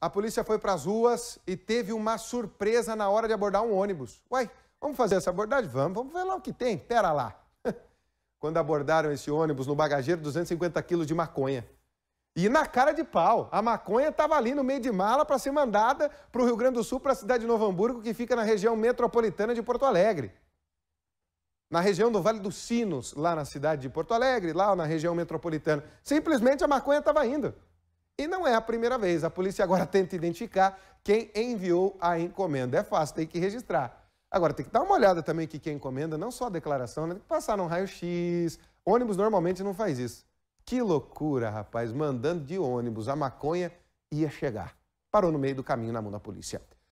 a polícia foi para as ruas e teve uma surpresa na hora de abordar um ônibus. Uai, vamos fazer essa abordagem? Vamos, vamos ver lá o que tem. Pera lá. Quando abordaram esse ônibus, no bagageiro, 250 quilos de maconha. E na cara de pau, a maconha estava ali no meio de mala para ser mandada para o Rio Grande do Sul, para a cidade de Novo Hamburgo, que fica na região metropolitana de Porto Alegre. Na região do Vale dos Sinos, lá na cidade de Porto Alegre, lá na região metropolitana. Simplesmente a maconha estava indo. E não é a primeira vez. A polícia agora tenta identificar quem enviou a encomenda. É fácil, tem que registrar. Agora, tem que dar uma olhada também que quem encomenda, não só a declaração, né? tem que passar num raio-x. Ônibus normalmente não faz isso. Que loucura, rapaz. Mandando de ônibus, a maconha ia chegar. Parou no meio do caminho na mão da polícia.